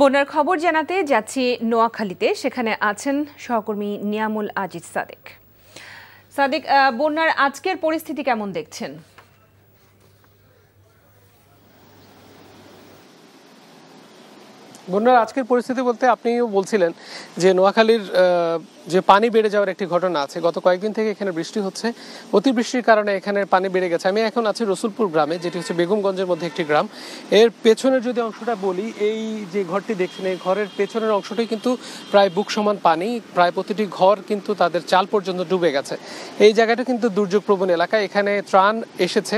বন্যার খবর জানাতে যাচ্ছি নোয়াখালীতে সেখানে আছেন সহকর্মী নিয়ামুল আজিজ সাদেক সাদেক বন্যার আজকের পরিস্থিতি কেমন দেখছেন বন্যার আজকের পরিস্থিতি বলতে আপনিও বলছিলেন যে নোয়াখালীর যে পানি বেড়ে যাওয়ার একটি ঘটনা আছে গত কয়েকদিন থেকে এখানে বৃষ্টি হচ্ছে অতিবৃষ্টির কারণে এখানে পানি বেড়ে গেছে আমি এখন আছি রসুলপুর গ্রামে যেটি হচ্ছে বেগমগঞ্জের মধ্যে একটি গ্রাম এর পেছনের যদি অংশটা বলি এই যে ঘরটি দেখছেন এই ঘরের পেছনের অংশটি কিন্তু প্রায় বুক সমান পানি প্রায় প্রতিটি ঘর কিন্তু তাদের চাল পর্যন্ত ডুবে গেছে এই জায়গাটা কিন্তু দুর্যোগপ্রবণ এলাকা এখানে ত্রাণ এসেছে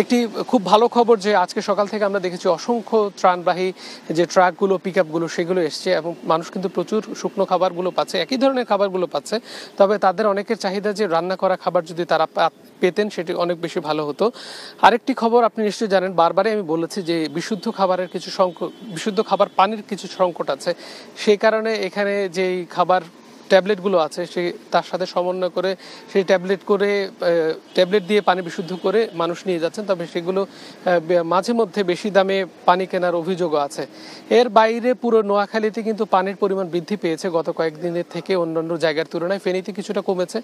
একটি খুব ভালো খবর যে আজকে সকাল থেকে আমরা দেখেছি অসংখ্য ত্রাণবাহী যে ট্রাকগুলো পিক আপগুলো সেগুলো এসছে এবং মানুষ কিন্তু প্রচুর শুকনো খাবারগুলো পাচ্ছে একই ধরনের খাবারগুলো পাচ্ছে তবে তাদের অনেকের চাহিদা যে রান্না করা খাবার যদি তারা পেতেন সেটি অনেক বেশি ভালো হতো আরেকটি খবর আপনি নিশ্চয়ই জানেন বারবারই আমি বলেছি যে বিশুদ্ধ খাবারের কিছু সংকট বিশুদ্ধ খাবার পানির কিছু সংকট আছে সেই কারণে এখানে যেই খাবার ট্যাবলেটগুলো আছে সে তার সাথে সমন্বয় করে সেই ট্যাবলেট করে ট্যাবলেট দিয়ে পানি বিশুদ্ধ করে মানুষ নিয়ে যাচ্ছেন তবে সেগুলো মাঝে মধ্যে বেশি দামে পানি কেনার অভিযোগও আছে এর বাইরে পুরো নোয়াখালীতে কিন্তু পানির পরিমাণ বৃদ্ধি পেয়েছে গত কয়েকদিনের থেকে অন্যান্য জায়গার তুলনায় ফেনীতে কিছুটা কমেছে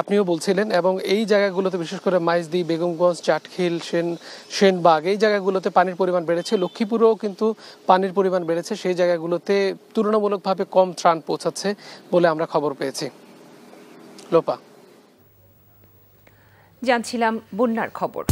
আপনিও বলছিলেন এবং এই জায়গাগুলোতে বিশেষ করে মাইজদি বেগমগঞ্জ চাটখিল সেন সেনবাগ এই জায়গাগুলোতে পানির পরিমাণ বেড়েছে লক্ষ্মীপুরেও কিন্তু পানির পরিমাণ বেড়েছে সেই জায়গাগুলোতে তুলনামূলকভাবে কম ত্রাণ পৌঁছাচ্ছে বলে আমরা খবর পেয়েছি লোপা জানছিলাম বন্যার খবর